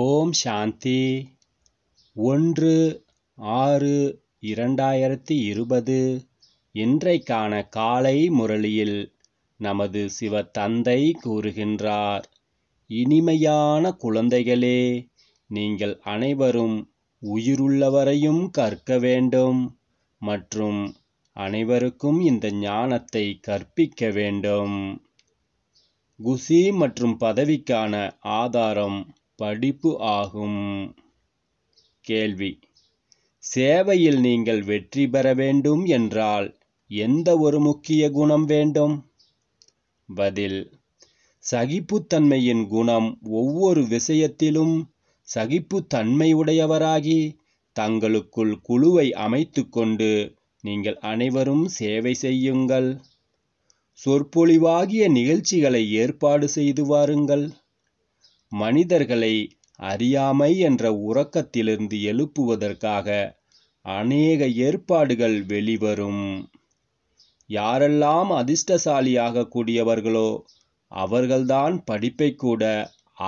ஓம் சாந்தி ஒன்று ஆறு இரண்டாயிரத்தி இருபது இன்றைக்கான காலை முரளியில் நமது சிவ தந்தை கூறுகின்றார் இனிமையான குழந்தைகளே நீங்கள் அனைவரும் உயிருள்ளவரையும் கற்க வேண்டும் மற்றும் அனைவருக்கும் இந்த ஞானத்தை கற்பிக்க வேண்டும் குசி மற்றும் பதவிக்கான ஆதாரம் படிப்பு ஆகும் கேள்வி சேவையில் நீங்கள் வெற்றி பெற வேண்டும் என்றால் எந்த ஒரு முக்கிய குணம் வேண்டும் பதில் சகிப்புத்தன்மையின் குணம் ஒவ்வொரு விஷயத்திலும் சகிப்புத்தன்மையுடையவராகி தங்களுக்குள் குழுவை அமைத்துக்கொண்டு நீங்கள் அனைவரும் சேவை செய்யுங்கள் சொற்பொழிவாகிய நிகழ்ச்சிகளை ஏற்பாடு செய்து வாருங்கள் மனிதர்களை அறியாமை என்ற உறக்கத்திலிருந்து எழுப்புவதற்காக அநேக ஏற்பாடுகள் வெளிவரும் யாரெல்லாம் அதிர்ஷ்டசாலியாக கூடியவர்களோ அவர்கள்தான் படிப்பை கூட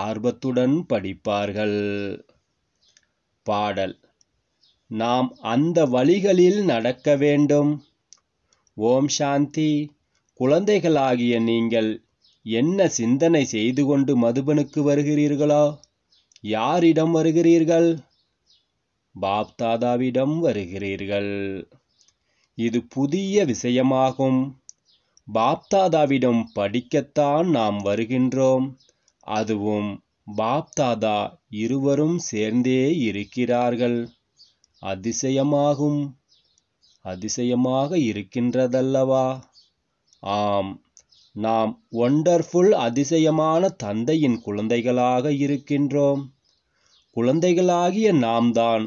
ஆர்வத்துடன் படிப்பார்கள் பாடல் நாம் அந்த வழிகளில் நடக்க வேண்டும் ஓம் சாந்தி குழந்தைகளாகிய நீங்கள் என்ன சிந்தனை செய்து கொண்டு மதுபனுக்கு வருகிறீர்களா யாரிடம் வருகிறீர்கள் பாப்தாதாவிடம் வருகிறீர்கள் இது புதிய விஷயமாகும் பாப்தாதாவிடம் படிக்கத்தான் நாம் வருகின்றோம் அதுவும் பாப்தாதா இருவரும் சேர்ந்தே இருக்கிறார்கள் அதிசயமாகும் அதிசயமாக இருக்கின்றதல்லவா ஆம் நாம் ஒண்டர்ஃபுல் அதிசயமான தந்தையின் குழந்தைகளாக இருக்கின்றோம் குழந்தைகளாகிய நாம் தான்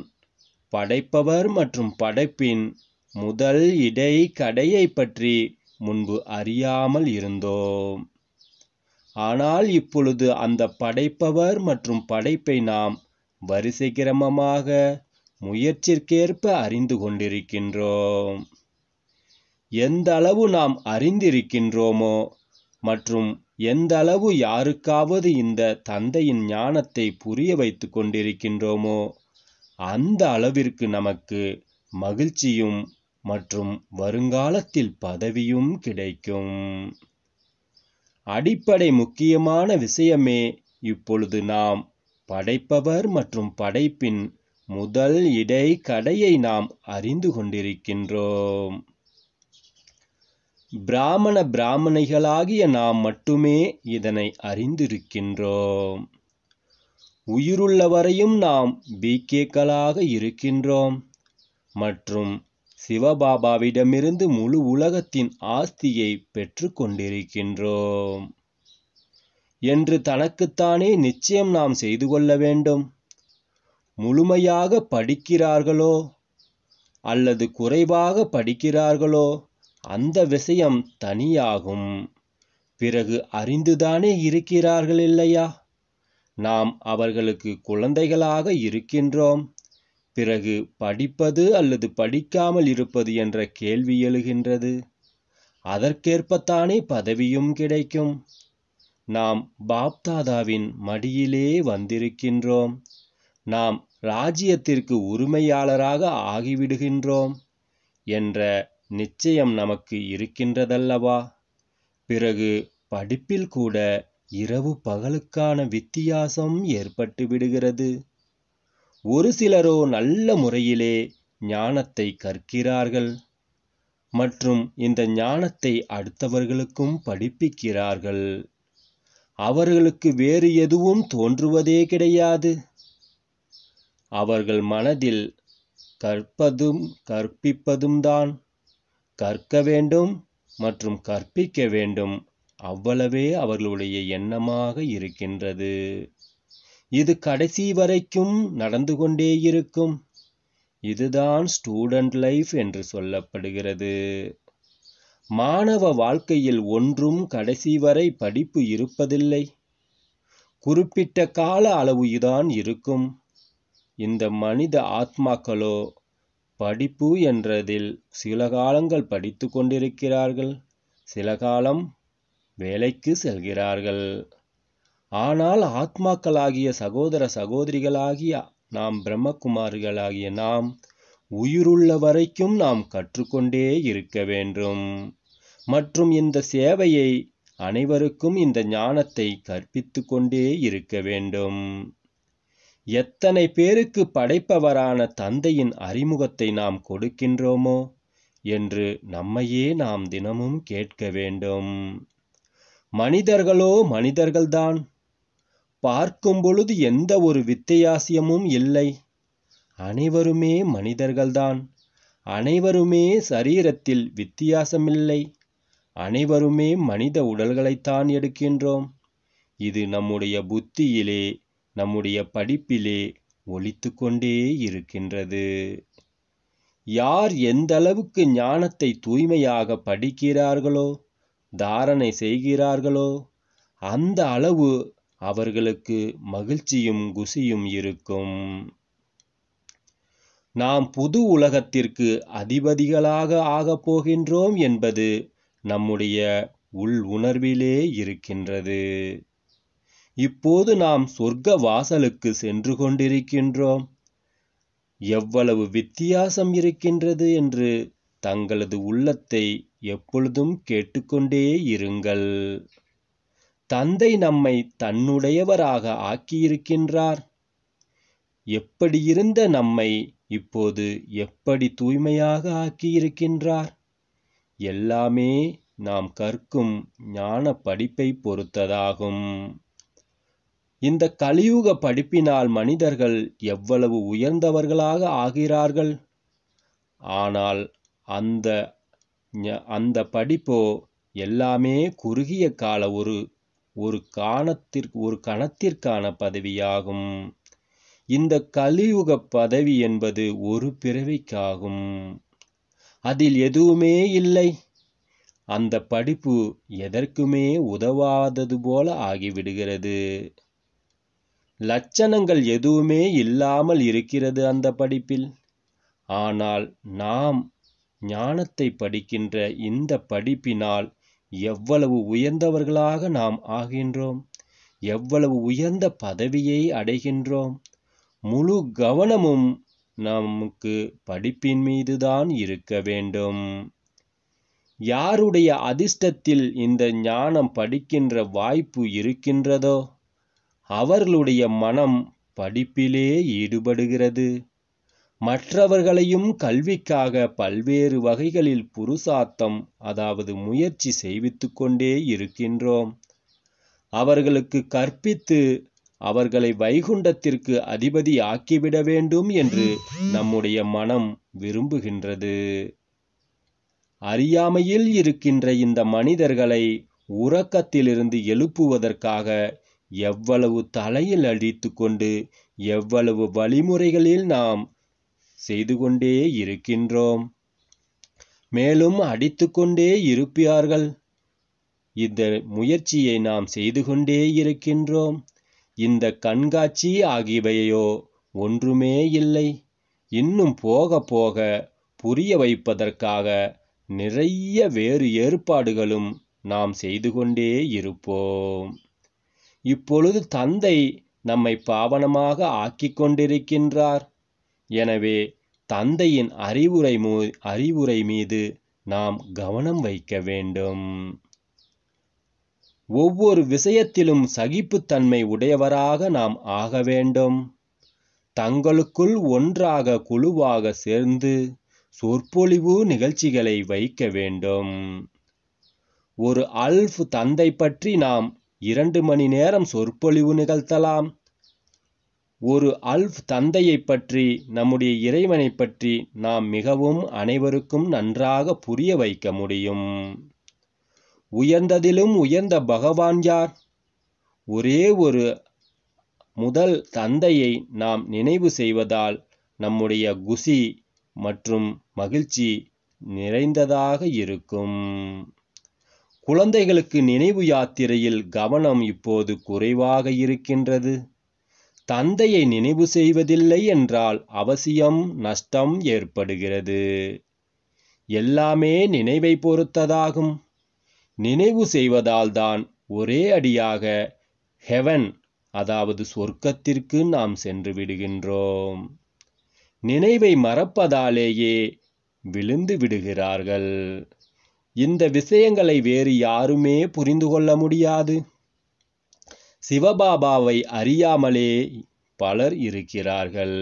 படைப்பவர் மற்றும் படைப்பின் முதல் இடை கடையை பற்றி முன்பு அறியாமல் இருந்தோம் ஆனால் இப்பொழுது அந்த படைப்பவர் மற்றும் படைப்பை நாம் வரிசைக்கிரமமாக முயற்சிற்கேற்ப அறிந்து கொண்டிருக்கின்றோம் எந்த அளவு நாம் அறிந்திருக்கின்றோமோ மற்றும் எந்த அளவு யாருக்காவது இந்த தந்தையின் ஞானத்தை புரிய வைத்து கொண்டிருக்கின்றோமோ அந்த அளவிற்கு நமக்கு மகிழ்ச்சியும் மற்றும் வருங்காலத்தில் பதவியும் கிடைக்கும் அடிப்படை முக்கியமான விஷயமே இப்பொழுது நாம் படைப்பவர் மற்றும் படைப்பின் முதல் இடை கடையை நாம் அறிந்து கொண்டிருக்கின்றோம் பிராமண பிராமணைகளாகிய நாம் மட்டுமே இதனை அறிந்திருக்கின்றோம் உயிருள்ளவரையும் நாம் பிகேக்களாக இருக்கின்றோம் மற்றும் சிவபாபாவிடமிருந்து முழு உலகத்தின் ஆஸ்தியை பெற்று கொண்டிருக்கின்றோம் என்று தனக்குத்தானே நிச்சயம் நாம் செய்து கொள்ள வேண்டும் முழுமையாக படிக்கிறார்களோ அல்லது குறைவாக படிக்கிறார்களோ அந்த விஷயம் தனியாகும் பிறகு அறிந்துதானே இருக்கிறார்கள் இல்லையா நாம் அவர்களுக்கு குழந்தைகளாக இருக்கின்றோம் பிறகு படிப்பது அல்லது படிக்காமல் இருப்பது என்ற கேள்வி எழுகின்றது அதற்கேற்பத்தானே பதவியும் கிடைக்கும் நாம் பாப்தாதாவின் மடியிலே வந்திருக்கின்றோம் நாம் ராஜ்யத்திற்கு உரிமையாளராக ஆகிவிடுகின்றோம் என்ற நிச்சயம் நமக்கு இருக்கின்றதல்லவா பிறகு படிப்பில் கூட இரவு பகலுக்கான வித்தியாசம் ஏற்பட்டு விடுகிறது ஒரு சிலரோ நல்ல முறையிலே ஞானத்தை கற்கிறார்கள் மற்றும் இந்த ஞானத்தை அடுத்தவர்களுக்கும் படிப்பிக்கிறார்கள் அவர்களுக்கு வேறு எதுவும் தோன்றுவதே கிடையாது அவர்கள் மனதில் கற்பதும் கற்பிப்பதும் தான் கற்க வேண்டும் மற்றும் கற்பிக்க வேண்டும் அவ்வளவே அவர்களுடைய எண்ணமாக இருக்கின்றது இது கடைசி வரைக்கும் நடந்து கொண்டே இருக்கும் இதுதான் ஸ்டூடெண்ட் லைஃப் என்று சொல்லப்படுகிறது மாணவ வாழ்க்கையில் ஒன்றும் கடைசி வரை படிப்பு இருப்பதில்லை குறிப்பிட்ட கால அளவுதான் இருக்கும் இந்த மனித ஆத்மாக்களோ படிப்பு என்றதில் சில காலங்கள் படித்து கொண்டிருக்கிறார்கள் சில காலம் வேலைக்கு செல்கிறார்கள் ஆனால் ஆத்மாக்களாகிய சகோதர சகோதரிகளாகிய நாம் பிரம்மகுமாரிகளாகிய நாம் உயிருள்ள வரைக்கும் நாம் கற்றுக்கொண்டே இருக்க வேண்டும் மற்றும் இந்த சேவையை அனைவருக்கும் இந்த ஞானத்தை கற்பித்து கொண்டே இருக்க வேண்டும் எத்தனை பேருக்கு படைப்பவரான தந்தையின் அறிமுகத்தை நாம் கொடுக்கின்றோமோ என்று நம்மையே நாம் தினமும் கேட்க வேண்டும் மனிதர்களோ மனிதர்கள்தான் பார்க்கும் பொழுது எந்த ஒரு வித்தியாசியமும் இல்லை அனைவருமே மனிதர்கள்தான் அனைவருமே சரீரத்தில் வித்தியாசமில்லை அனைவருமே மனித உடல்களைத்தான் எடுக்கின்றோம் இது நம்முடைய புத்தியிலே நம்முடைய படிப்பிலே ஒழித்து கொண்டே இருக்கின்றது யார் எந்த அளவுக்கு ஞானத்தை தூய்மையாக படிக்கிறார்களோ தாரணை செய்கிறார்களோ அந்த அளவு அவர்களுக்கு மகிழ்ச்சியும் குசியும் இருக்கும் நாம் புது உலகத்திற்கு அதிபதிகளாக ஆகப் போகின்றோம் என்பது நம்முடைய உள் உணர்விலே இருக்கின்றது இப்போது நாம் சொர்க்க வாசலுக்கு சென்று கொண்டிருக்கின்றோம் எவ்வளவு வித்தியாசம் இருக்கின்றது என்று தங்களது உள்ளத்தை எப்பொழுதும் கேட்டுக்கொண்டே இருங்கள் தந்தை நம்மை தன்னுடையவராக ஆக்கியிருக்கின்றார் எப்படியிருந்த நம்மை இப்போது எப்படி தூய்மையாக ஆக்கியிருக்கின்றார் எல்லாமே நாம் கற்கும் ஞான படிப்பை பொறுத்ததாகும் இந்த கலியுக படிப்பினால் மனிதர்கள் எவ்வளவு உயர்ந்தவர்களாக ஆகிறார்கள் ஆனால் அந்த அந்த படிப்போ எல்லாமே குறுகிய கால ஒரு ஒரு காணத்திற்கு ஒரு கணத்திற்கான பதவியாகும் இந்த கலியுக பதவி என்பது ஒரு பிறவிக்காகும் அதில் எதுவுமே இல்லை அந்த படிப்பு எதற்குமே உதவாதது போல ஆகிவிடுகிறது லட்சணங்கள் எதுவுமே இல்லாமல் இருக்கிறது அந்த படிப்பில் ஆனால் நாம் ஞானத்தை படிக்கின்ற இந்த படிப்பினால் எவ்வளவு உயர்ந்தவர்களாக நாம் ஆகின்றோம் எவ்வளவு உயர்ந்த பதவியை அடைகின்றோம் முழு கவனமும் நமக்கு படிப்பின் மீதுதான் இருக்க வேண்டும் யாருடைய அதிர்ஷ்டத்தில் இந்த ஞானம் படிக்கின்ற வாய்ப்பு இருக்கின்றதோ அவர்களுடைய மனம் படிப்பிலே ஈடுபடுகிறது மற்றவர்களையும் கல்விக்காக பல்வேறு வகைகளில் புருசாத்தம் அதாவது முயற்சி செய்வித்து கொண்டே இருக்கின்றோம் அவர்களுக்கு கற்பித்து அவர்களை வைகுண்டத்திற்கு அதிபதி ஆக்கிவிட வேண்டும் என்று நம்முடைய மனம் விரும்புகின்றது அறியாமையில் இருக்கின்ற இந்த மனிதர்களை உறக்கத்திலிருந்து எழுப்புவதற்காக எவ்வளவு தலையில் அடித்து கொண்டு எவ்வளவு வழிமுறைகளில் நாம் செய்து கொண்டே இருக்கின்றோம் மேலும் அடித்து கொண்டே இருப்பார்கள் இந்த முயற்சியை நாம் செய்து கொண்டே இருக்கின்றோம் இந்த கண்காட்சி ஆகியவையோ ஒன்றுமே இல்லை இன்னும் போக போக புரிய வைப்பதற்காக நிறைய வேறு ஏற்பாடுகளும் நாம் செய்து கொண்டே இருப்போம் இப்பொழுது தந்தை நம்மை பாவனமாக ஆக்கிக் கொண்டிருக்கின்றார் எனவே தந்தையின் அறிவுரை அறிவுரை மீது நாம் கவனம் வைக்க வேண்டும் ஒவ்வொரு விஷயத்திலும் சகிப்புத்தன்மை உடையவராக நாம் ஆக வேண்டும் தங்களுக்குள் ஒன்றாக குழுவாக சேர்ந்து சொற்பொழிவு நிகழ்ச்சிகளை வைக்க வேண்டும் ஒரு அல்ஃப் தந்தை பற்றி நாம் இரண்டு மணி நேரம் சொற்பொழிவு நிகழ்த்தலாம் ஒரு அல்ஃப் தந்தையை பற்றி நம்முடைய இறைவனை பற்றி நாம் மிகவும் அனைவருக்கும் நன்றாக புரிய வைக்க முடியும் உயர்ந்ததிலும் உயர்ந்த பகவான் யார் ஒரே ஒரு முதல் தந்தையை நாம் நினைவு செய்வதால் நம்முடைய குசி மற்றும் மகிழ்ச்சி நிறைந்ததாக இருக்கும் குழந்தைகளுக்கு நினைவு யாத்திரையில் கவனம் இப்போது குறைவாக இருக்கின்றது தந்தையை நினைவு செய்வதில்லை என்றால் அவசியம் நஷ்டம் ஏற்படுகிறது எல்லாமே நினைவை பொறுத்ததாகும் நினைவு செய்வதால் தான் ஒரே அடியாக ஹெவன் அதாவது சொர்க்கத்திற்கு நாம் சென்று விடுகின்றோம் நினைவை மறப்பதாலேயே விழுந்து விடுகிறார்கள் இந்த விஷயங்களை வேறு யாருமே புரிந்து கொள்ள முடியாது சிவபாபாவை அறியாமலே பலர் இருக்கிறார்கள்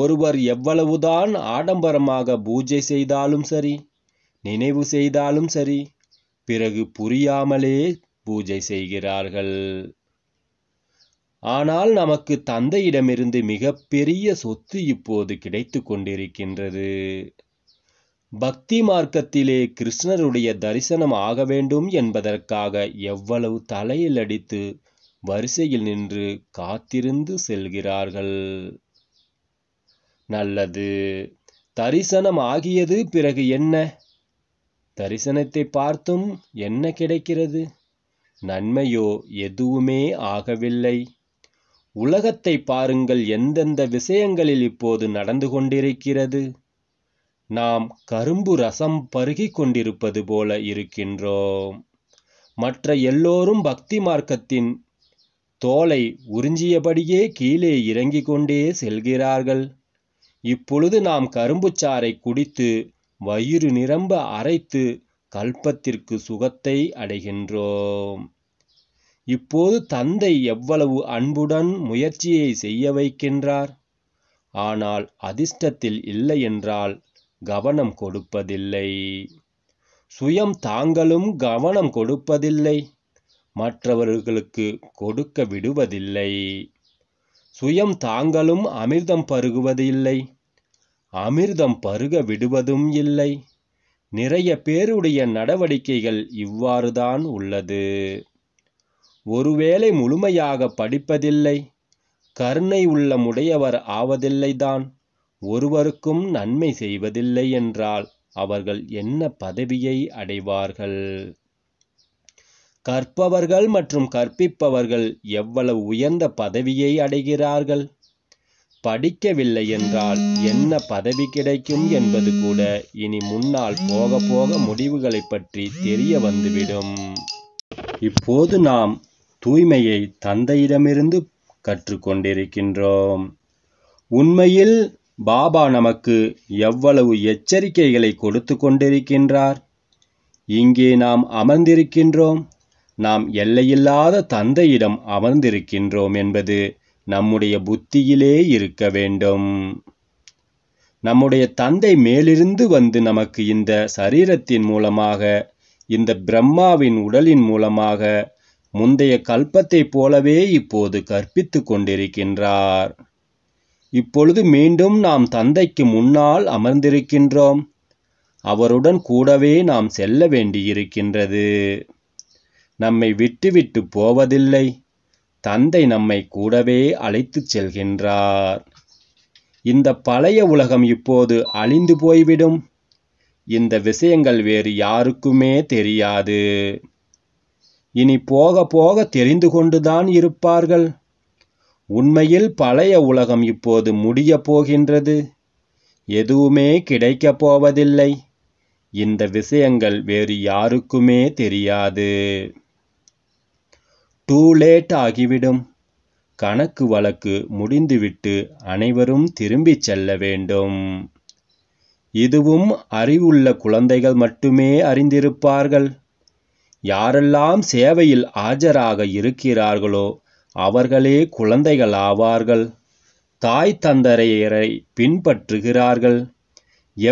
ஒருவர் எவ்வளவுதான் ஆடம்பரமாக பூஜை செய்தாலும் சரி நினைவு செய்தாலும் சரி பிறகு புரியாமலே பூஜை செய்கிறார்கள் ஆனால் நமக்கு தந்தையிடமிருந்து மிகப்பெரிய சொத்து இப்போது கிடைத்து கொண்டிருக்கின்றது பக்தி மார்க்கத்திலே கிருஷ்ணருடைய தரிசனம் ஆக வேண்டும் என்பதற்காக எவ்வளவு தலையில் அடித்து வரிசையில் நின்று காத்திருந்து செல்கிறார்கள் நல்லது தரிசனம் ஆகியது பிறகு என்ன தரிசனத்தை பார்த்தும் என்ன கிடைக்கிறது நன்மையோ எதுவுமே ஆகவில்லை உலகத்தை பாருங்கள் எந்தெந்த விஷயங்களில் இப்போது நடந்து கொண்டிருக்கிறது நாம் கரும்பு ரசம் பருகிக் கொண்டிருப்பது போல இருக்கின்றோம் மற்ற எல்லோரும் பக்தி மார்க்கத்தின் தோலை உறிஞ்சியபடியே கீழே இறங்கிக் கொண்டே செல்கிறார்கள் இப்பொழுது நாம் சாறை குடித்து வயிறு நிரம்ப அரைத்து கல்பத்திற்கு சுகத்தை அடைகின்றோம் இப்போது தந்தை எவ்வளவு அன்புடன் முயற்சியை செய்ய வைக்கின்றார் ஆனால் அதிர்ஷ்டத்தில் இல்லை என்றால் கவனம் கொடுப்பதில்லை சுயம் தாங்களும் கவனம் கொடுப்பதில்லை மற்றவர்களுக்கு கொடுக்க விடுவதில்லை சுயம் தாங்களும் அமிர்தம் பருகுவதில்லை அமிர்தம் பருக விடுவதும் இல்லை நிறைய பேருடைய நடவடிக்கைகள் இவ்வாறுதான் உள்ளது ஒருவேளை முழுமையாக படிப்பதில்லை கருணை உள்ளமுடையவர் ஆவதில்லைதான் ஒருவருக்கும் நன்மை செய்வதில்லை என்றால் அவர்கள் என்ன பதவியை அடைவார்கள் கற்பவர்கள் மற்றும் கற்பிப்பவர்கள் எவ்வளவு உயர்ந்த பதவியை அடைகிறார்கள் படிக்கவில்லை என்றால் என்ன பதவி கிடைக்கும் என்பது கூட இனி முன்னால் போக போக முடிவுகளை பற்றி தெரிய வந்துவிடும் இப்போது நாம் தூய்மையை தந்தையிடமிருந்து கற்றுக்கொண்டிருக்கின்றோம் உண்மையில் பாபா நமக்கு எவ்வளவு எச்சரிக்கைகளை கொடுத்து கொண்டிருக்கின்றார் இங்கே நாம் அமர்ந்திருக்கின்றோம் நாம் எல்லையில்லாத தந்தையிடம் அமர்ந்திருக்கின்றோம் என்பது நம்முடைய புத்தியிலே இருக்க வேண்டும் நம்முடைய தந்தை மேலிருந்து வந்து நமக்கு இந்த சரீரத்தின் மூலமாக இந்த பிரம்மாவின் உடலின் மூலமாக முந்தைய கல்பத்தைப் போலவே இப்போது கற்பித்து கொண்டிருக்கின்றார் இப்பொழுது மீண்டும் நாம் தந்தைக்கு முன்னால் அமர்ந்திருக்கின்றோம் அவருடன் கூடவே நாம் செல்ல வேண்டியிருக்கின்றது நம்மை விட்டுவிட்டு போவதில்லை தந்தை நம்மை கூடவே அழைத்துச் செல்கின்றார் இந்த பழைய உலகம் இப்போது அழிந்து போய்விடும் இந்த விஷயங்கள் வேறு யாருக்குமே தெரியாது இனி போக போக தெரிந்து கொண்டுதான் இருப்பார்கள் உண்மையில் பழைய உலகம் இப்போது முடியப் போகின்றது எதுவுமே கிடைக்கப் போவதில்லை இந்த விஷயங்கள் வேறு யாருக்குமே தெரியாது டூ லேட் ஆகிவிடும் கணக்கு வழக்கு முடிந்துவிட்டு அனைவரும் திரும்பிச் செல்ல வேண்டும் இதுவும் அறிவுள்ள குழந்தைகள் மட்டுமே அறிந்திருப்பார்கள் யாரெல்லாம் சேவையில் ஆஜராக இருக்கிறார்களோ அவர்களே குழந்தைகள் ஆவார்கள் தாய் தந்தரையரை பின்பற்றுகிறார்கள்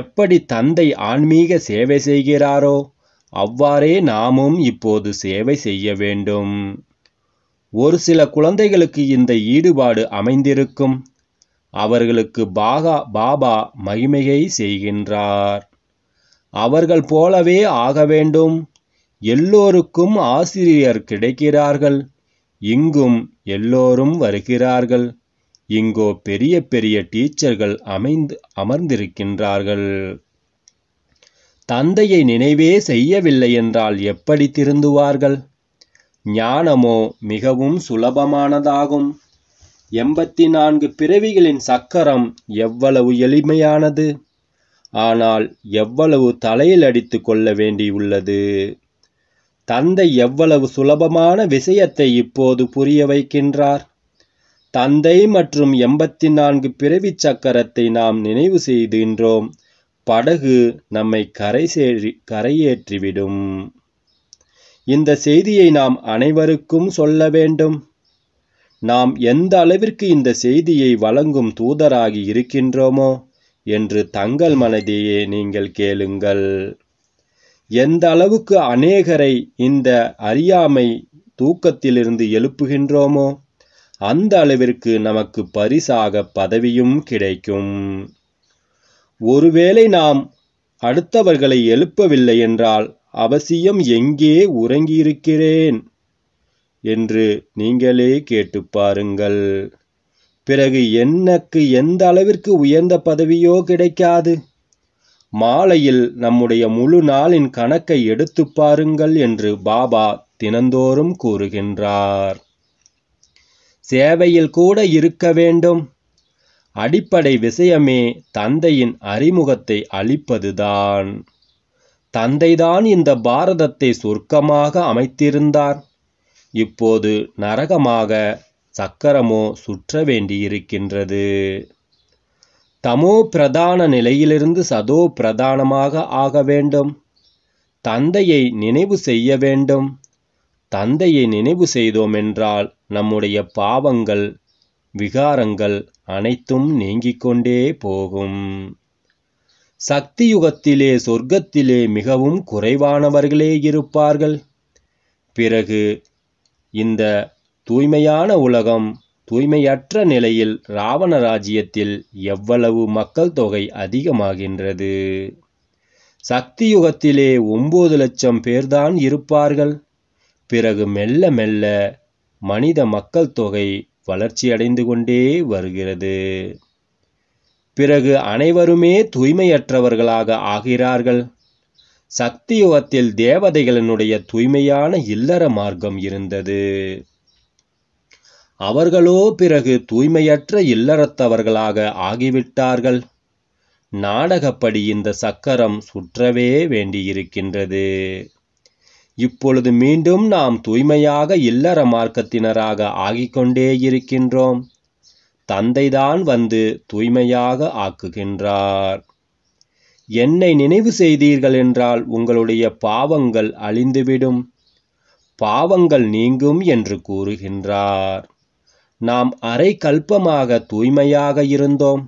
எப்படி தந்தை ஆன்மீக சேவை செய்கிறாரோ அவ்வாறே நாமும் இப்போது சேவை செய்ய வேண்டும் ஒரு சில குழந்தைகளுக்கு இந்த ஈடுபாடு அமைந்திருக்கும் அவர்களுக்கு பாகா பாபா மகிமையை செய்கின்றார் அவர்கள் போலவே ஆக வேண்டும் எல்லோருக்கும் ஆசிரியர் கிடைக்கிறார்கள் இங்கும் எல்லோரும் வருகிறார்கள் இங்கோ பெரிய பெரிய டீச்சர்கள் அமைந்து அமர்ந்திருக்கின்றார்கள் தந்தையை நினைவே செய்யவில்லை என்றால் எப்படி திருந்துவார்கள் ஞானமோ மிகவும் சுலபமானதாகும் எண்பத்தி நான்கு பிறவிகளின் சக்கரம் எவ்வளவு எளிமையானது ஆனால் எவ்வளவு தலையில் அடித்து கொள்ள வேண்டியுள்ளது தந்தை எவ்வளவு சுலபமான விஷயத்தை இப்போது புரிய வைக்கின்றார் தந்தை மற்றும் எண்பத்தி நான்கு பிறவி சக்கரத்தை நாம் நினைவு செய்கின்றோம் படகு நம்மை கரை சேரி கரையேற்றிவிடும் இந்த செய்தியை நாம் அனைவருக்கும் சொல்ல வேண்டும் நாம் எந்த அளவிற்கு இந்த செய்தியை வழங்கும் தூதராகி இருக்கின்றோமோ என்று தங்கள் மனதையே நீங்கள் கேளுங்கள் எந்த அளவுக்கு அநேகரை இந்த அறியாமை தூக்கத்திலிருந்து எழுப்புகின்றோமோ அந்த அளவிற்கு நமக்கு பரிசாக பதவியும் கிடைக்கும் ஒருவேளை நாம் அடுத்தவர்களை எழுப்பவில்லை என்றால் அவசியம் எங்கே உறங்கியிருக்கிறேன் என்று நீங்களே கேட்டு பாருங்கள் பிறகு எனக்கு எந்த அளவிற்கு உயர்ந்த பதவியோ கிடைக்காது மாலையில் நம்முடைய முழு நாளின் கணக்கை எடுத்து பாருங்கள் என்று பாபா தினந்தோறும் கூறுகின்றார் சேவையில் கூட இருக்க வேண்டும் அடிப்படை விஷயமே தந்தையின் அறிமுகத்தை அளிப்பதுதான் தந்தைதான் இந்த பாரதத்தை சொர்க்கமாக அமைத்திருந்தார் இப்போது நரகமாக சக்கரமோ சுற்ற வேண்டியிருக்கின்றது தமோ பிரதான நிலையிலிருந்து சதோ பிரதானமாக ஆக வேண்டும் தந்தையை நினைவு செய்ய வேண்டும் தந்தையை நினைவு செய்தோம் என்றால் நம்முடைய பாவங்கள் விகாரங்கள் அனைத்தும் நீங்கிக் கொண்டே போகும் சக்தி யுகத்திலே சொர்க்கத்திலே மிகவும் குறைவானவர்களே இருப்பார்கள் பிறகு இந்த தூய்மையான உலகம் தூய்மையற்ற நிலையில் ராவண ராஜ்யத்தில் எவ்வளவு மக்கள் தொகை அதிகமாகின்றது சக்தி யுகத்திலே ஒம்பது லட்சம் பேர்தான் இருப்பார்கள் பிறகு மெல்ல மெல்ல மனித மக்கள் தொகை வளர்ச்சியடைந்து கொண்டே வருகிறது பிறகு அனைவருமே தூய்மையற்றவர்களாக ஆகிறார்கள் சக்தி யுகத்தில் தேவதைகளினுடைய தூய்மையான இல்லற மார்க்கம் இருந்தது அவர்களோ பிறகு தூய்மையற்ற இல்லறத்தவர்களாக ஆகிவிட்டார்கள் நாடகப்படி இந்த சக்கரம் சுற்றவே வேண்டியிருக்கின்றது இப்பொழுது மீண்டும் நாம் தூய்மையாக இல்லற மார்க்கத்தினராக ஆகிக்கொண்டே இருக்கின்றோம் தந்தைதான் வந்து தூய்மையாக ஆக்குகின்றார் என்னை நினைவு செய்தீர்கள் என்றால் உங்களுடைய பாவங்கள் அழிந்துவிடும் பாவங்கள் நீங்கும் என்று கூறுகின்றார் நாம் அரை கல்பமாக தூய்மையாக இருந்தோம்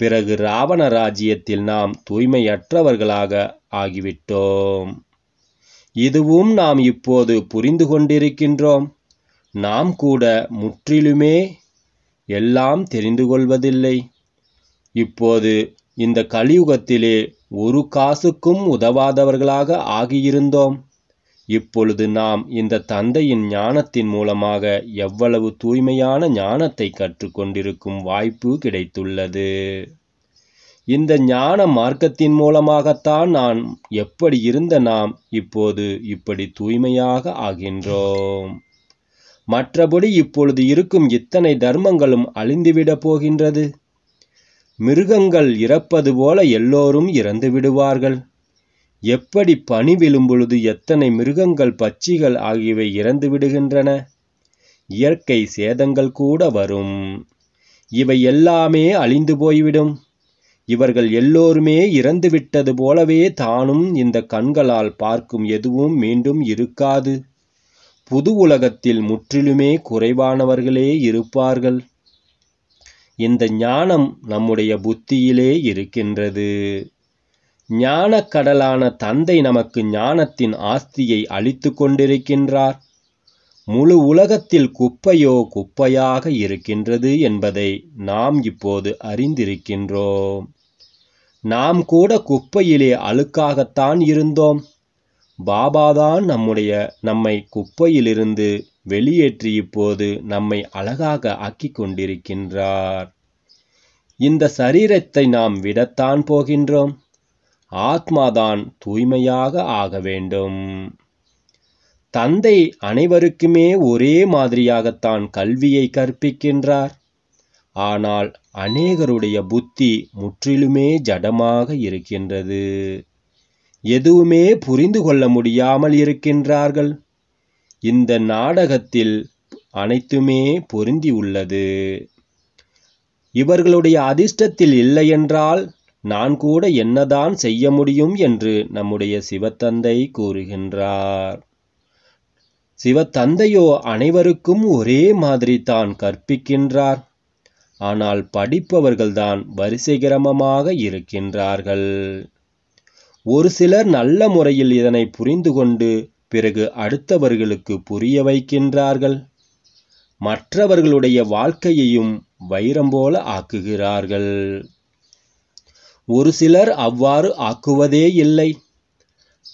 பிறகு ராவண ராஜ்யத்தில் நாம் தூய்மையற்றவர்களாக ஆகிவிட்டோம் இதுவும் நாம் இப்போது புரிந்து கொண்டிருக்கின்றோம் நாம் கூட முற்றிலுமே எல்லாம் தெரிந்து கொள்வதில்லை இப்போது இந்த கலியுகத்திலே ஒரு காசுக்கும் உதவாதவர்களாக ஆகியிருந்தோம் இப்பொழுது நாம் இந்த தந்தையின் ஞானத்தின் மூலமாக எவ்வளவு தூய்மையான ஞானத்தை கற்றுக்கொண்டிருக்கும் வாய்ப்பு கிடைத்துள்ளது இந்த ஞான மார்க்கத்தின் மூலமாகத்தான் நான் எப்படி இருந்த நாம் இப்போது இப்படி தூய்மையாக ஆகின்றோம் மற்றபடி இப்பொழுது இருக்கும் இத்தனை தர்மங்களும் அழிந்துவிடப் போகின்றது மிருகங்கள் இறப்பது போல எல்லோரும் இறந்து விடுவார்கள் எப்படி பனி விழும்பொழுது எத்தனை மிருகங்கள் பச்சிகள் ஆகியவை இறந்து விடுகின்றன இயற்கை சேதங்கள் கூட வரும் இவை எல்லாமே அழிந்து போய்விடும் இவர்கள் எல்லோருமே இறந்துவிட்டது போலவே தானும் இந்த கண்களால் பார்க்கும் எதுவும் மீண்டும் இருக்காது புது உலகத்தில் முற்றிலுமே குறைவானவர்களே இருப்பார்கள் இந்த ஞானம் நம்முடைய புத்தியிலே இருக்கின்றது ஞானக்கடலான தந்தை நமக்கு ஞானத்தின் ஆஸ்தியை அளித்து கொண்டிருக்கின்றார் முழு உலகத்தில் குப்பையோ குப்பையாக இருக்கின்றது என்பதை நாம் இப்போது அறிந்திருக்கின்றோம் நாம் கூட குப்பையிலே அழுக்காகத்தான் இருந்தோம் பாபாதான் நம்முடைய நம்மை குப்பையிலிருந்து வெளியேற்றி இப்போது நம்மை அழகாக ஆக்கி கொண்டிருக்கின்றார் இந்த சரீரத்தை நாம் விடத்தான் போகின்றோம் ஆத்மாதான் தூய்மையாக ஆக வேண்டும் தந்தை அனைவருக்குமே ஒரே மாதிரியாகத்தான் கல்வியை கற்பிக்கின்றார் ஆனால் அநேகருடைய புத்தி முற்றிலுமே ஜடமாக இருக்கின்றது எதுவுமே புரிந்து கொள்ள முடியாமல் இருக்கின்றார்கள் இந்த நாடகத்தில் அனைத்துமே பொருந்தி உள்ளது இவர்களுடைய அதிர்ஷ்டத்தில் இல்லையென்றால் நான் கூட என்னதான் செய்ய முடியும் என்று நம்முடைய சிவத்தந்தை கூறுகின்றார் சிவத்தந்தையோ அனைவருக்கும் ஒரே மாதிரி தான் கற்பிக்கின்றார் ஆனால் படிப்பவர்கள்தான் வரிசைகிரமமாக இருக்கின்றார்கள் ஒரு சிலர் நல்ல முறையில் இதனை புரிந்து கொண்டு பிறகு அடுத்தவர்களுக்கு புரிய வைக்கின்றார்கள் மற்றவர்களுடைய வாழ்க்கையையும் வைரம் போல ஆக்குகிறார்கள் ஒரு சிலர் அவ்வாறு ஆக்குவதே இல்லை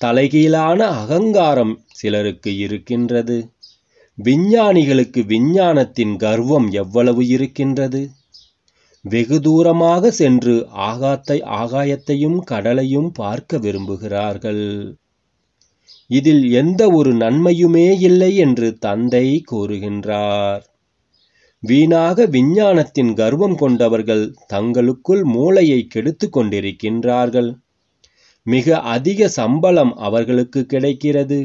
தலைகீழான அகங்காரம் சிலருக்கு இருக்கின்றது விஞ்ஞானிகளுக்கு விஞ்ஞானத்தின் கர்வம் எவ்வளவு இருக்கின்றது வெகு தூரமாக சென்று ஆகாத்தை ஆகாயத்தையும் கடலையும் பார்க்க விரும்புகிறார்கள் இதில் எந்த ஒரு நன்மையுமே இல்லை என்று தந்தை கூறுகின்றார் வீணாக விஞ்ஞானத்தின் கர்வம் கொண்டவர்கள் தங்களுக்குள் மூளையை கெடுத்து கொண்டிருக்கின்றார்கள் மிக அதிக சம்பளம் அவர்களுக்கு கிடைக்கிறது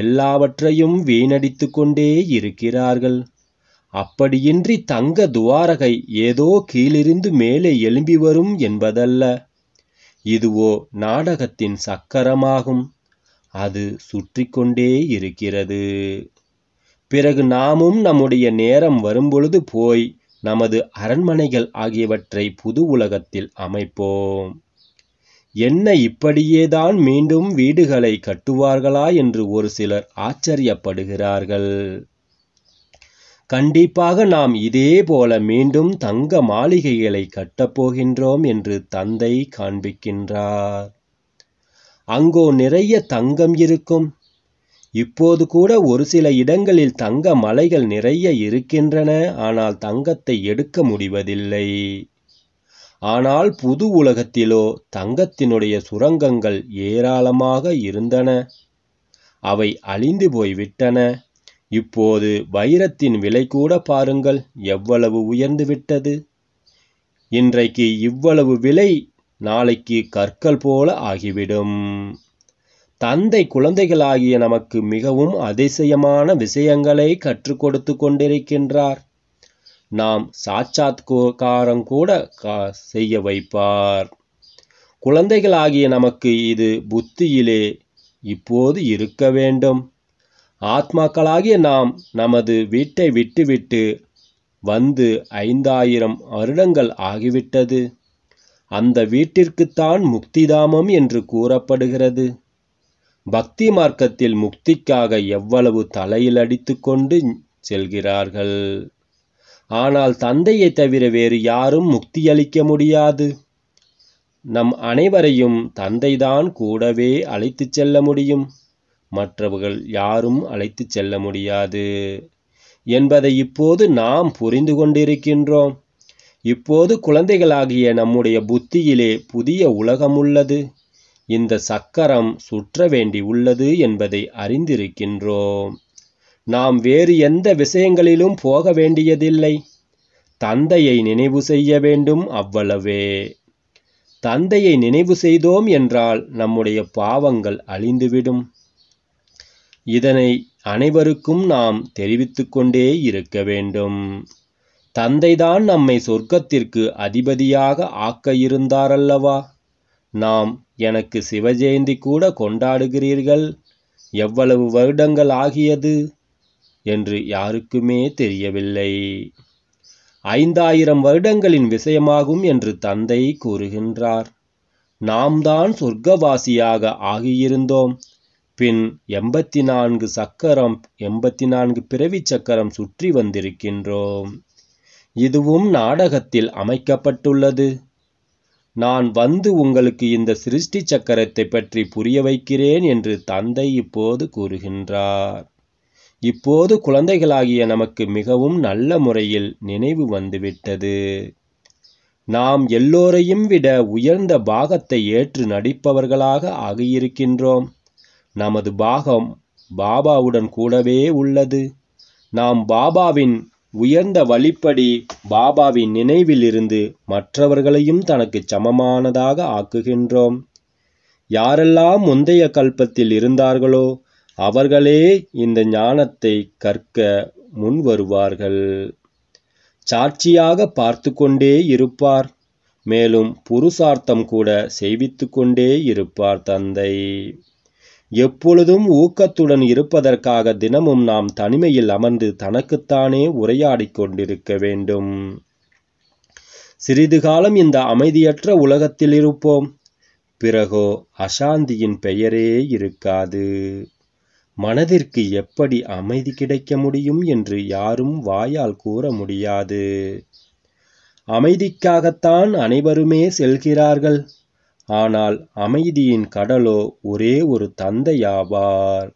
எல்லாவற்றையும் வீணடித்து கொண்டே இருக்கிறார்கள் அப்படியின்றி தங்க துவாரகை ஏதோ கீழிருந்து மேலே எழும்பி வரும் என்பதல்ல இதுவோ நாடகத்தின் சக்கரமாகும் அது சுற்றி கொண்டே இருக்கிறது பிறகு நாமும் நம்முடைய நேரம் வரும்பொழுது போய் நமது அரண்மனைகள் ஆகியவற்றை புது உலகத்தில் அமைப்போம் என்ன இப்படியேதான் மீண்டும் வீடுகளை கட்டுவார்களா என்று ஒரு சிலர் ஆச்சரியப்படுகிறார்கள் கண்டிப்பாக நாம் இதே போல மீண்டும் தங்க மாளிகைகளை கட்டப்போகின்றோம் என்று தந்தை காண்பிக்கின்றார் அங்கோ நிறைய தங்கம் இருக்கும் இப்போது கூட ஒரு சில இடங்களில் தங்க மலைகள் நிறைய இருக்கின்றன ஆனால் தங்கத்தை எடுக்க முடிவதில்லை ஆனால் புது உலகத்திலோ தங்கத்தினுடைய சுரங்கங்கள் ஏராளமாக இருந்தன அவை அழிந்து போய்விட்டன இப்போது வைரத்தின் விலை கூட பாருங்கள் எவ்வளவு உயர்ந்து விட்டது இன்றைக்கு இவ்வளவு விலை நாளைக்கு கற்கள் போல ஆகிவிடும் தந்தை குழந்தைகளாகிய நமக்கு மிகவும் அதிசயமான விஷயங்களை கற்றுக் கொடுத்து கொண்டிருக்கின்றார் நாம் சாட்சாத்காரம் கூட செய்ய வைப்பார் குழந்தைகளாகிய நமக்கு இது புத்தியிலே இப்போது இருக்க வேண்டும் ஆத்மாக்களாகிய நாம் நமது வீட்டை விட்டுவிட்டு வந்து ஐந்தாயிரம் வருடங்கள் ஆகிவிட்டது அந்த வீட்டிற்குத்தான் முக்திதாமம் என்று கூறப்படுகிறது பக்தி மார்க்கத்தில் முக்திக்காக எவ்வளவு தலையில் அடித்து கொண்டு செல்கிறார்கள் ஆனால் தந்தையை தவிர வேறு யாரும் முக்தி அளிக்க முடியாது நம் அனைவரையும் தந்தைதான் கூடவே அழைத்து செல்ல முடியும் மற்றவர்கள் யாரும் அழைத்து செல்ல முடியாது என்பதை இப்போது நாம் புரிந்து கொண்டிருக்கின்றோம் இப்போது குழந்தைகளாகிய நம்முடைய புத்தியிலே புதிய உலகம் உள்ளது இந்த சக்கரம் சுற்ற வேண்டி உள்ளது என்பதை அறிந்திருக்கின்றோம் நாம் வேறு எந்த விஷயங்களிலும் போக வேண்டியதில்லை தந்தையை நினைவு செய்ய வேண்டும் அவ்வளவே தந்தையை நினைவு செய்தோம் என்றால் நம்முடைய பாவங்கள் அழிந்துவிடும் இதனை அனைவருக்கும் நாம் தெரிவித்துக்கொண்டே கொண்டே இருக்க வேண்டும் தந்தைதான் நம்மை சொர்க்கத்திற்கு அதிபதியாக ஆக்க இருந்தாரல்லவா நாம் எனக்கு சிவஜெயந்தி கூட கொண்டாடுகிறீர்கள் எவ்வளவு வருடங்கள் ஆகியது என்று யாருக்குமே தெரியவில்லை ஐந்தாயிரம் வருடங்களின் விஷயமாகும் என்று தந்தை கூறுகின்றார் நாம் தான் சொர்க்கவாசியாக ஆகியிருந்தோம் பின் எண்பத்தி நான்கு சக்கரம் எண்பத்தி நான்கு பிறவி சக்கரம் சுற்றி வந்திருக்கின்றோம் இதுவும் நாடகத்தில் அமைக்கப்பட்டுள்ளது நான் வந்து உங்களுக்கு இந்த சிருஷ்டி சக்கரத்தை பற்றி புரிய வைக்கிறேன் என்று தந்தை இப்போது கூறுகின்றார் இப்போது குழந்தைகளாகிய நமக்கு மிகவும் நல்ல முறையில் நினைவு வந்துவிட்டது நாம் எல்லோரையும் விட உயர்ந்த பாகத்தை ஏற்று நடிப்பவர்களாக ஆகியிருக்கின்றோம் நமது பாகம் பாபாவுடன் கூடவே உள்ளது நாம் பாபாவின் உயர்ந்த வழிப்படி பாபாவின் நினைவிலிருந்து மற்றவர்களையும் தனக்கு சமமானதாக ஆக்குகின்றோம் யாரெல்லாம் முந்தைய கல்பத்தில் இருந்தார்களோ அவர்களே இந்த ஞானத்தை கற்க முன் வருவார்கள் சாட்சியாக பார்த்து கொண்டே இருப்பார் மேலும் புருஷார்த்தம் கூட செய்வித்து கொண்டே இருப்பார் தந்தை எப்பொழுதும் ஊக்கத்துடன் இருப்பதற்காக தினமும் நாம் தனிமையில் அமர்ந்து தனக்குத்தானே உரையாடிக் கொண்டிருக்க வேண்டும் சிறிது காலம் இந்த அமைதியற்ற உலகத்தில் இருப்போம் பிறகோ அசாந்தியின் பெயரே இருக்காது மனதிற்கு எப்படி அமைதி கிடைக்க முடியும் என்று யாரும் வாயால் கூற முடியாது அமைதிக்காகத்தான் அனைவருமே செல்கிறார்கள் ஆனால் அமைதியின் கடலோ ஒரே ஒரு தந்தையாவார்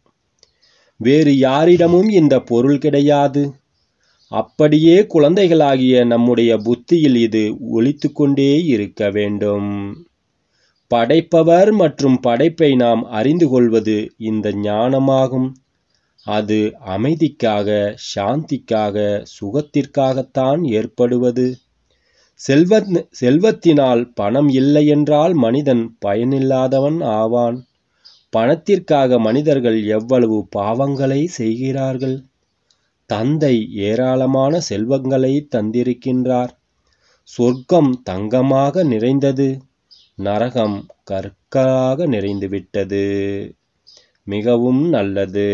வேறு யாரிடமும் இந்த பொருள் கிடையாது அப்படியே குழந்தைகளாகிய நம்முடைய புத்தியில் இது ஒழித்து கொண்டே இருக்க வேண்டும் படைப்பவர் மற்றும் படைப்பை நாம் அறிந்து கொள்வது இந்த ஞானமாகும் அது அமைதிக்காக சாந்திக்காக சுகத்திற்காகத்தான் ஏற்படுவது செல்வத் செல்வத்தினால் பணம் இல்லையென்றால் மனிதன் பயனில்லாதவன் ஆவான் பணத்திற்காக மனிதர்கள் எவ்வளவு பாவங்களை செய்கிறார்கள் தந்தை ஏராளமான செல்வங்களை தந்திருக்கின்றார் சொர்க்கம் தங்கமாக நிறைந்தது நரகம் கற்களாக நிறைந்துவிட்டது மிகவும் நல்லது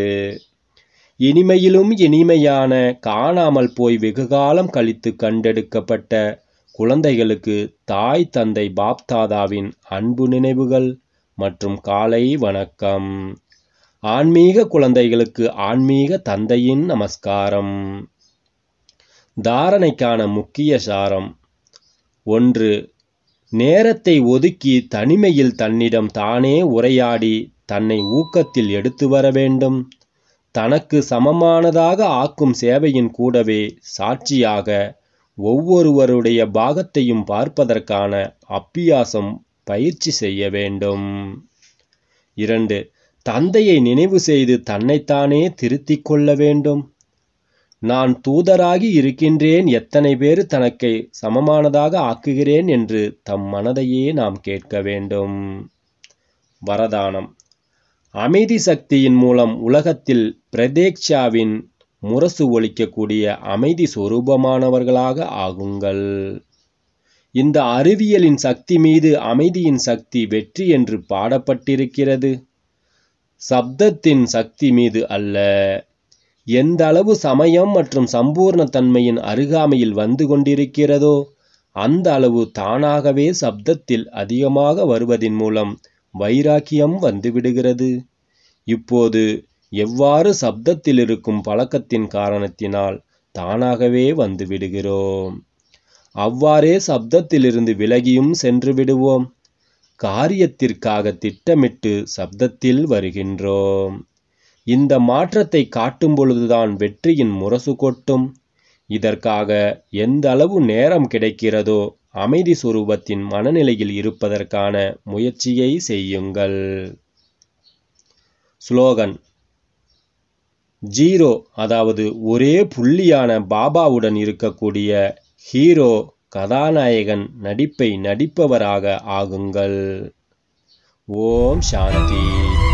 இனிமையிலும் இனிமையான காணாமல் போய் வெகுகாலம் கழித்து கண்டெடுக்கப்பட்ட குழந்தைகளுக்கு தாய் தந்தை பாப்தாதாவின் அன்பு நினைவுகள் மற்றும் காலை வணக்கம் ஆன்மீக குழந்தைகளுக்கு ஆன்மீக தந்தையின் நமஸ்காரம் தாரணைக்கான முக்கிய சாரம் ஒன்று நேரத்தை ஒதுக்கி தனிமையில் தன்னிடம் தானே உரையாடி தன்னை ஊக்கத்தில் எடுத்து வர வேண்டும் தனக்கு சமமானதாக ஆக்கும் சேவையின் கூடவே சாட்சியாக ஒவ்வொருவருடைய பாகத்தையும் பார்ப்பதற்கான அப்பியாசம் பயிற்சி செய்ய வேண்டும் இரண்டு தந்தையை நினைவு செய்து தன்னைத்தானே திருத்திக் கொள்ள வேண்டும் நான் தூதராகி இருக்கின்றேன் எத்தனை பேர் தனக்கை சமமானதாக ஆக்குகிறேன் என்று தம் மனதையே நாம் கேட்க வேண்டும் வரதானம் அமைதி சக்தியின் மூலம் உலகத்தில் பிரதேக்ஷாவின் முரசு ஒழிக்கக்கூடிய அமைதி சுரூபமானவர்களாக ஆகுங்கள் இந்த அறிவியலின் சக்தி மீது அமைதியின் சக்தி வெற்றி என்று பாடப்பட்டிருக்கிறது சப்தத்தின் சக்தி மீது அல்ல எந்த அளவு சமயம் மற்றும் சம்பூர்ண தன்மையின் அருகாமையில் வந்து கொண்டிருக்கிறதோ அந்த அளவு தானாகவே சப்தத்தில் அதிகமாக வருவதின் மூலம் வைராக்கியம் வந்துவிடுகிறது இப்போது எவ்வாறு சப்தத்திலிருக்கும் பழக்கத்தின் காரணத்தினால் தானாகவே வந்து விடுகிறோம் அவ்வாறே சப்தத்திலிருந்து விலகியும் சென்று விடுவோம் காரியத்திற்காக திட்டமிட்டு சப்தத்தில் வருகின்றோம் இந்த மாற்றத்தை காட்டும் பொழுதுதான் வெற்றியின் முரசு கொட்டும் இதற்காக எந்த அளவு நேரம் கிடைக்கிறதோ அமைதி சுரூபத்தின் மனநிலையில் இருப்பதற்கான முயற்சியை செய்யுங்கள் ஸ்லோகன் ஜீரோ அதாவது ஒரே புள்ளியான பாபாவுடன் இருக்கக்கூடிய ஹீரோ கதாநாயகன் நடிப்பை நடிப்பவராக ஆகுங்கள் ஓம் சாந்தி